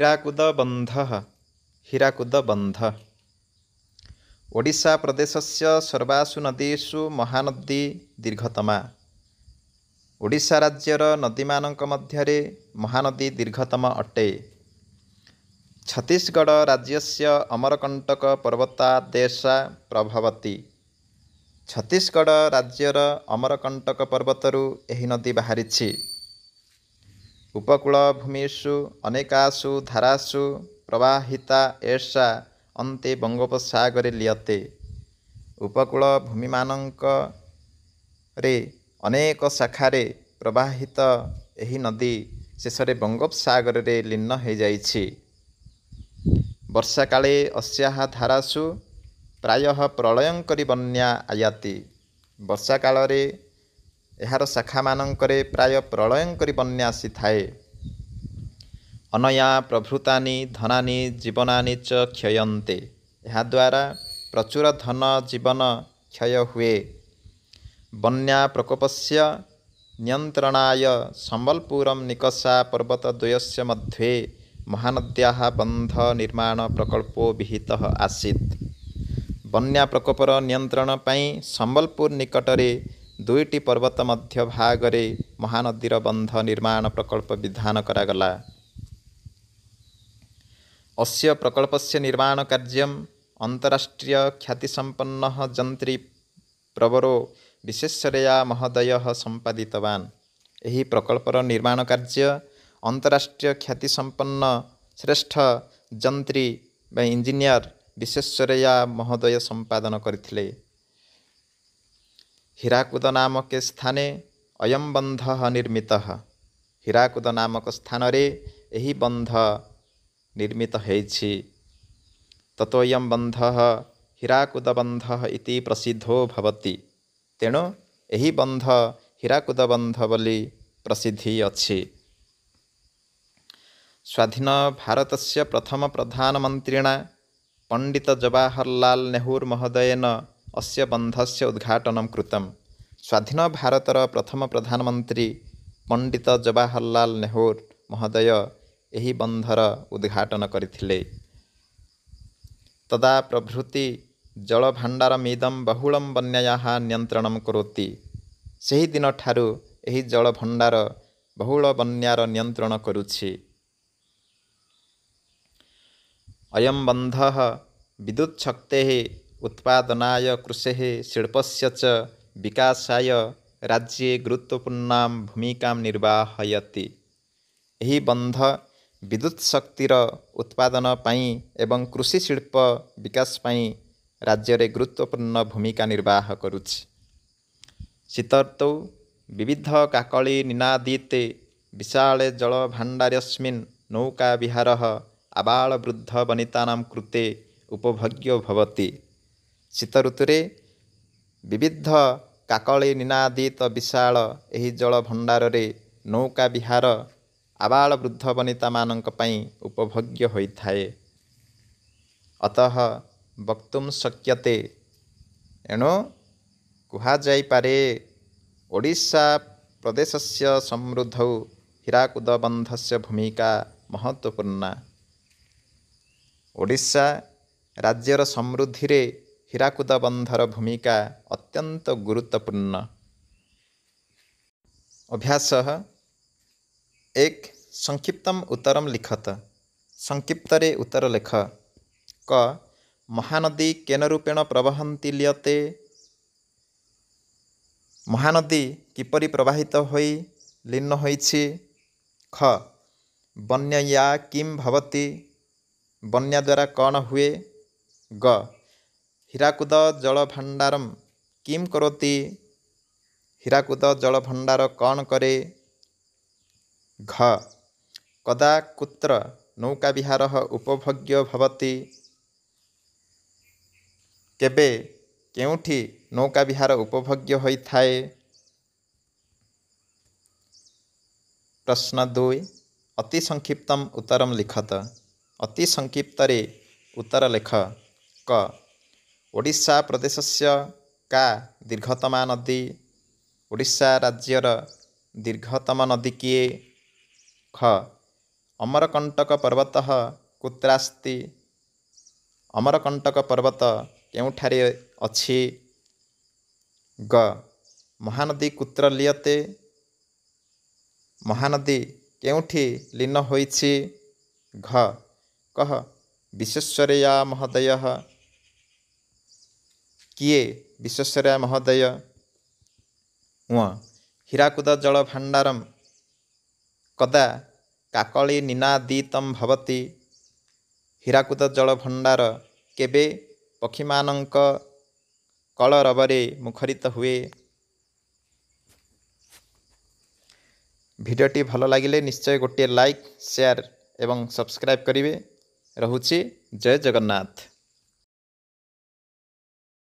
ହୀରାକୁଦ ବନ୍ଧ ହୀରାକୁଦ ବନ୍ଧ ଓଡ଼ିଶା ପ୍ରଦେଶ ସର୍ବାସୁ ନଦୀସୁ ମହାନଦୀ ଦୀର୍ଘତମା ଓଡ଼ିଶା ରାଜ୍ୟର ନଦୀମାନଙ୍କ ମଧ୍ୟରେ ମହାନଦୀ ଦୀର୍ଘତମ ଅଟେ ଛତିଶଗଡ଼ ରାଜ୍ୟସ୍ୟ ଅମରକଣ୍ଟକ ଦେଶା ପ୍ରଭାବତୀ ଛତିଶଗଡ଼ ରାଜ୍ୟର ଅମରକଣ୍ଟକ ପର୍ବତରୁ ଏହି ନଦୀ ବାହାରିଛି ଉପକୂଳ ଭୂମିଷୁ ଅନେକାସୁ ଧାରାସୁ ପ୍ରବାହିତା ଏଷା ଅନ୍ତେ ବଙ୍ଗୋପସାଗରେ ଉପକୂଳ ଭୂମିମାନଙ୍କରେ ଅନେକ ଶାଖାରେ ପ୍ରବାହିତ ଏହି ନଦୀ ଶେଷରେ ବଙ୍ଗୋପସାଗରରେ ଲୀନ ହୋଇଯାଇଛି ବର୍ଷାକାଳେ ଅସ୍ୟାହା ଧାରାସୁ ପ୍ରାୟ ପ୍ରଳୟଙ୍କରି ବନ୍ୟା ଆୟାତି ବର୍ଷାକାଳରେ ଏହାର ଶାଖାମାନଙ୍କରେ ପ୍ରାୟ ପ୍ରଳୟଙ୍କରି ବନ୍ୟା ଆସିଥାଏ ଅନୟା ପ୍ରଭୃତାନି ଧନାନି ଜୀବନାନି ଚ କ୍ଷୟନ୍ତେ ଏହାଦ୍ୱାରା ପ୍ରଚୁର ଧନ ଜୀବନ କ୍ଷୟ ହୁଏ ବନ୍ୟା ପ୍ରକୋପସ୍ୟ ନିୟନ୍ତ୍ରଣାୟ ସମ୍ବଲପୁର ନିକଷା ପର୍ବତ ଦ୍ୱୟସ୍ୟ ମଧ୍ୟେ ମହାନଦ୍ୟା ବନ୍ଧ ନିର୍ମାଣ ପ୍ରକଳ୍ପ ବିହିତ ଆସିତ୍ ବନ୍ୟା ପ୍ରକୋପର ନିୟନ୍ତ୍ରଣ ପାଇଁ ସମ୍ବଲପୁର ନିକଟରେ ଦୁଇଟି ପର୍ବତ ମଧ୍ୟ ଭାଗରେ ମହାନଦୀର ବନ୍ଧ ନିର୍ମାଣ ପ୍ରକଳ୍ପ ବିଧାନ କରାଗଲା ଅଶ୍ୟ ସେ ନିର୍ମାଣ କାର୍ଯ୍ୟ ଅନ୍ତରାଷ୍ଟ୍ରୀୟ ଖ୍ୟାତିସମ୍ପନ୍ନ ଯନ୍ତ୍ରୀ ପ୍ରବରୋ ବିଶେଷରେୟା ମହୋଦୟ ସମ୍ପାଦିତବାନ ଏହି ପ୍ରକଳ୍ପର ନିର୍ମାଣ କାର୍ଯ୍ୟ ଅନ୍ତରାଷ୍ଟ୍ରୀୟ ଖ୍ୟାତିସମ୍ପନ୍ନ ଶ୍ରେଷ୍ଠ ଯନ୍ତ୍ରୀ ବା ଇଞ୍ଜିନିୟର ବିଶ୍ୱେଶ୍ୱରେୟା ମହୋଦୟ ସମ୍ପାଦନ କରିଥିଲେ ହୀରାକୁଦ ନାମକେ ସ୍ଥାନେ ଅୟମ୍ ବନ୍ଧ ନିର୍ମିତ ହୀରାକୁଦ ନାମକ ସ୍ଥାନରେ ଏହି ବନ୍ଧ ନିର୍ମିତ ହେଇଛି ତତ୍ୱୟମ୍ ବନ୍ଧ ହୀରାକୁଦ ବନ୍ଧ ଇତି ପ୍ରସିଦ୍ଧ ଭବତି ତେଣୁ ଏହି ବନ୍ଧ ହୀରାକୁଦ ବନ୍ଧ ବୋଲି ପ୍ରସିଦ୍ଧି ଅଛି ସ୍ୱାଧୀନ ଭାରତ ପ୍ରଥମ ପ୍ରଧାନମନ୍ତ୍ରୀଣା ପଣ୍ଡିତ ଜବାହରଲାଲ ନେହୁର ମହୋଦୟନ ଅଶ୍ୟ ବନ୍ଧସ୍ୟ ଉଦ୍ଘାଟନ କୃତମ୍ ସ୍ୱାଧୀନ ଭାରତର ପ୍ରଥମ ପ୍ରଧାନମନ୍ତ୍ରୀ ପଣ୍ଡିତ ଜବାହରଲାଲ ନେହେରୁ ମହୋଦୟ ଏହି ବନ୍ଧର ଉଦ୍ଘାଟନ କରିଥିଲେ ତଦା ପ୍ରଭୃତି ମିଦମ୍ ବହୁଳମ୍ ବନ୍ୟାୟା ନିୟନ୍ତ୍ରଣ କରୋତି ସେହିଦିନଠାରୁ ଏହି ଜଳଭଣ୍ଡାର ବହୁଳ ବନ୍ୟାର ନିୟନ୍ତ୍ରଣ କରୁଛି ଅୟମ୍ ବନ୍ଧ ବିଦ୍ୟୁତ୍ ଶକ୍ତେ उत्पादनाय कृषेः शिल्पस्य च विकासाय राज्ये गुरुत्वपूर्णां भूमिकां निर्वाहयति ଏହି ବନ୍ଧ ବିଦ୍ୟୁତ୍ ଶକ୍ତିର ଉତ୍ପାଦନ ପାଇଁ ଏବଂ କୃଷି ଶିଳ୍ପ भूमिका निर्वाह ରାଜ୍ୟରେ ଗୁରୁତ୍ୱପୂର୍ଣ୍ଣ ଭୂମିକା ନିର୍ବାହ କରୁଛି विशाले ବିବିଧ କାକଳି ନିନାଦିତେ विहारः वृद्ध वनितानां କୃତେ ଉପଭୋଗ୍ୟ भवति ଶୀତ ଋତୁରେ ବିବିଧ କାକଳି ନିନାଦିତ ବିଶାଳ ଏହି ଜଳ ଭଣ୍ଡାରରେ ନୌକା ବିହାର ଆବାଳ ବୃଦ୍ଧ ବନିତାମାନଙ୍କ ପାଇଁ ଉପଭୋଗ୍ୟ ହୋଇଥାଏ ଅତଃ ବକ୍ତୁମ୍ ଶକ୍ୟତେ ଏଣୁ କୁହାଯାଇପାରେ ଓଡ଼ିଶା ପ୍ରଦେଶ ସମୃଦ୍ଧ ହୀରାକୁଦ ବନ୍ଧସ୍ୟ ଭୂମିକା ମହତ୍ଵପୂର୍ଣ୍ଣ ଓଡ଼ିଶା ରାଜ୍ୟର ସମୃଦ୍ଧିରେ हिराकुदबन्धर भूमिका अत्यन्त गुरुत्वपूर्ण अभ्यासः एक संक्षिप्तम उत्तरम लिखत संक्षिप्तरे उत्तर लेख क महानदी केन रूपेण प्रवहन्ति लियते महानदी किपरि प्रवाहित होई लिन्न ହୋଇଛି ख ବନ୍ୟା କିମ୍ भवति ବନ୍ୟା ଦ୍ୱାରା ହୀରାକୁଦ ଜଳଭଣ୍ଡାରମ୍ କିମ୍ କରୋତି ହୀରାକୁଦ ଜଳଭଣ୍ଡାର କ'ଣ କରେ ଘ କଦା କୁତ୍ର ନୌକା ବିହାର ଉପଭୋଗ୍ୟ ଭବତି କେବେ କେଉଁଠି ନୌକା ବିହାର ଉପଭୋଗ୍ୟ ହୋଇଥାଏ ପ୍ରଶ୍ନ ଦୁଇ ଅତି ସଂକ୍ଷିପ୍ତମ ଉତ୍ତର ଲିଖତ ଅତି ସଂକ୍ଷିପ୍ତରେ ଉତ୍ତର ଲେଖ କ ଓଡ଼ିଶା ପ୍ରଦେଶସ୍ୟ କା ଦୀର୍ଘତମା ନଦୀ ଓଡ଼ିଶା ରାଜ୍ୟର ଦୀର୍ଘତମ ନଦୀ କିଏ ଖ ଅମରକଣ୍ଟକ ପର୍ବତ କୁତ୍ରାସ୍ତି ଅମରକଣ୍ଟକ ପର୍ବତ କେଉଁଠାରେ ଅଛି ଗ ମହାନଦୀ କୁତ୍ର ଲିୟତେ ମହାନଦୀ କେଉଁଠି ଲୀନ ହୋଇଛି ଘ କହ ବିଶ୍ୱେଶ୍ୱରୟା ମହୋଦୟ କିଏ ବିଶ୍ୱେଶ୍ୱରୀୟା ମହୋଦୟ ଉଁ ହୀରାକୁଦ ଜଳ ଭଣ୍ଡାରମ୍ କଦା କାକଳୀ ନିନାଦିତମ୍ ଭବତୀ ହୀରାକୁଦ ଜଳ ଭଣ୍ଡାର କେବେ ପକ୍ଷୀମାନଙ୍କ କଳରବରେ ମୁଖରିତ ହୁଏ ଭିଡ଼ିଓଟି ଭଲ ଲାଗିଲେ ନିଶ୍ଚୟ ଗୋଟିଏ ଲାଇକ୍ ସେୟାର ଏବଂ ସବସ୍କ୍ରାଇବ୍ କରିବେ ରହୁଛି ଜୟ ଜଗନ୍ନାଥ